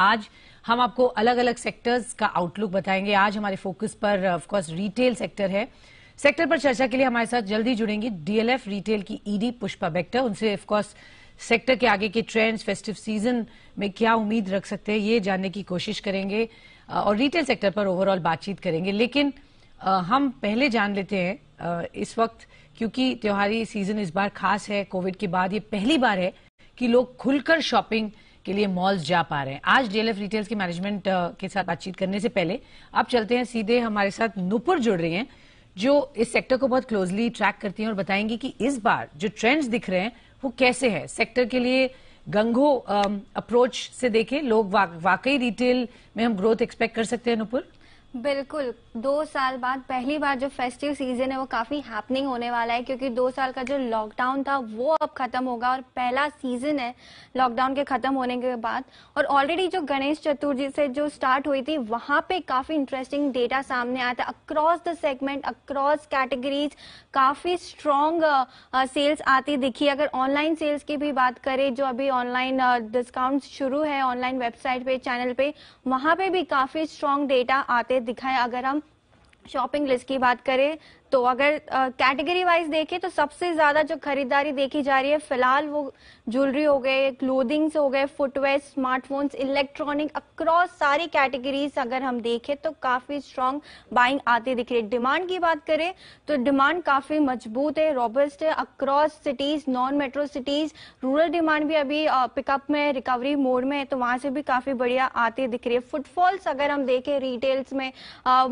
आज हम आपको अलग अलग सेक्टर्स का आउटलुक बताएंगे आज हमारे फोकस पर ऑफ कोर्स रिटेल सेक्टर है सेक्टर पर चर्चा के लिए हमारे साथ जल्दी जुड़ेंगी डीएलएफ रिटेल की ईडी पुष्पा बेक्टर उनसे ऑफ कोर्स सेक्टर के आगे के ट्रेंड्स फेस्टिव सीजन में क्या उम्मीद रख सकते हैं ये जानने की कोशिश करेंगे uh, और रिटेल सेक्टर पर ओवरऑल बातचीत करेंगे लेकिन uh, हम पहले जान लेते हैं uh, इस वक्त क्योंकि त्योहारी सीजन इस बार खास है कोविड के बाद ये पहली बार है कि लोग खुलकर शॉपिंग के लिए मॉल्स जा पा रहे हैं आज डीएलएफ रिटेल्स की मैनेजमेंट uh, के साथ बातचीत करने से पहले अब चलते हैं सीधे हमारे साथ नुपुर जुड़ रही हैं जो इस सेक्टर को बहुत क्लोजली ट्रैक करती हैं और बताएंगी कि इस बार जो ट्रेंड्स दिख रहे हैं वो कैसे है सेक्टर के लिए गंगो अप्रोच um, से देखें लोग वा, वाकई रिटेल में हम ग्रोथ एक्सपेक्ट कर सकते हैं नुपुर बिल्कुल दो साल बाद पहली बार जो फेस्टिव सीजन है वो काफी हैपनिंग होने वाला है क्योंकि दो साल का जो लॉकडाउन था वो अब खत्म होगा और पहला सीजन है लॉकडाउन के खत्म होने के बाद और ऑलरेडी जो गणेश चतुर्थी से जो स्टार्ट हुई थी वहां पे काफी इंटरेस्टिंग डेटा सामने आया था across the segment across categories काफी स्ट्रॉन्ग सेल्स आती दिखी अगर ऑनलाइन सेल्स की भी बात करें जो अभी ऑनलाइन डिस्काउंट शुरू है ऑनलाइन वेबसाइट पे चैनल पे वहां पे भी काफी स्ट्रॉन्ग डेटा आते दिखाएं अगर हम शॉपिंग लिस्ट की बात करें तो अगर कैटेगरी वाइज देखें तो सबसे ज्यादा जो खरीदारी देखी जा रही है फिलहाल वो ज्वेलरी हो गए क्लोदिंग्स हो गए फुटवेयर स्मार्टफोन्स इलेक्ट्रॉनिक अक्रॉस सारी कैटेगरीज अगर हम देखें तो काफी स्ट्रांग बाइंग आती दिख रही है डिमांड की बात करें तो डिमांड काफी मजबूत है रॉबर्स्ट है across cities non metro cities rural demand भी अभी पिकअप में रिकवरी मोड में है तो वहां से भी काफी बढ़िया आती दिख रही है फुटफॉल्स अगर हम देखें रिटेल्स में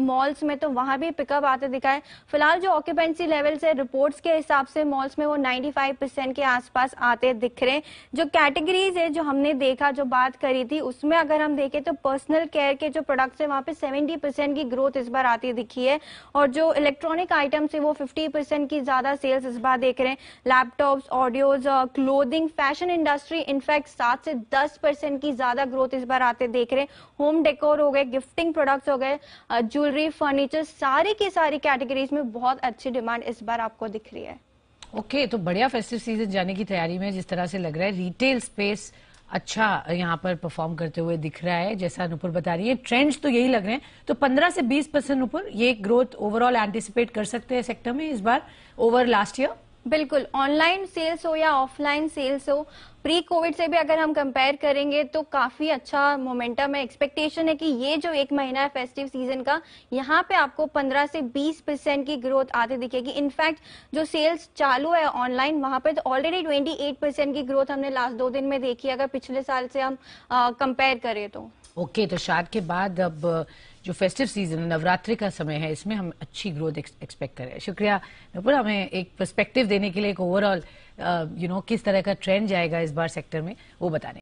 मॉल्स में तो वहां भी पिकअप आते दिखाए फिलहाल फिलहाल जो ऑक्यूपेंसी लेवल्स है रिपोर्ट्स के हिसाब से मॉल्स में वो 95 परसेंट के आसपास आते दिख रहे हैं जो कैटेगरीज है जो हमने देखा जो बात करी थी उसमें अगर हम देखें तो पर्सनल केयर के जो प्रोडक्ट्स है वहां पे 70 परसेंट की ग्रोथ इस बार आती दिखी है और जो इलेक्ट्रॉनिक आइटम्स है वो फिफ्टी परसेंट की ज्यादा सेल्स इस बार देख रहे हैं laptops audios clothing fashion industry in fact सात से दस परसेंट की ज्यादा ग्रोथ इस बार आते देख रहे हैं होम डेकोर हो गए गिफ्टिंग प्रोडक्ट्स हो गए ज्वेलरी फर्नीचर सारे की सारी कैटेगरीज में बहुत अच्छी डिमांड इस बार आपको दिख रही है ओके okay, तो बढ़िया फेस्टिव सीजन जाने की तैयारी में जिस तरह से लग रहा है रिटेल स्पेस अच्छा यहाँ पर परफॉर्म करते हुए दिख रहा है जैसा नुपुर बता रही है ट्रेंड्स तो यही लग रहे हैं तो 15 से 20 परसेंट ऊपर ये ग्रोथ ओवरऑल एंटिसिपेट कर सकते हैं सेक्टर में इस बार ओवर लास्ट ईयर बिल्कुल ऑनलाइन सेल्स हो या ऑफलाइन सेल्स हो प्री कोविड से भी अगर हम कंपेयर करेंगे तो काफी अच्छा मोमेंटम है एक्सपेक्टेशन है कि ये जो एक महीना है फेस्टिव सीजन का यहाँ पे आपको 15 से 20 परसेंट की ग्रोथ आते दिखेगी इनफैक्ट जो सेल्स चालू है ऑनलाइन वहां पे तो ऑलरेडी 28 परसेंट की ग्रोथ हमने लास्ट दो दिन में देखी अगर पिछले साल से हम कंपेयर करें तो ओके okay, तो शाद के बाद अब जो फेस्टिव सीजन नवरात्रि का समय है इसमें हम अच्छी ग्रोथ एक्सपेक्ट करें शुक्रिया नुपुर हमें एक परस्पेक्टिव देने के लिए एक ओवरऑल यू नो किस तरह का ट्रेंड जाएगा इस बार सेक्टर में वो बताने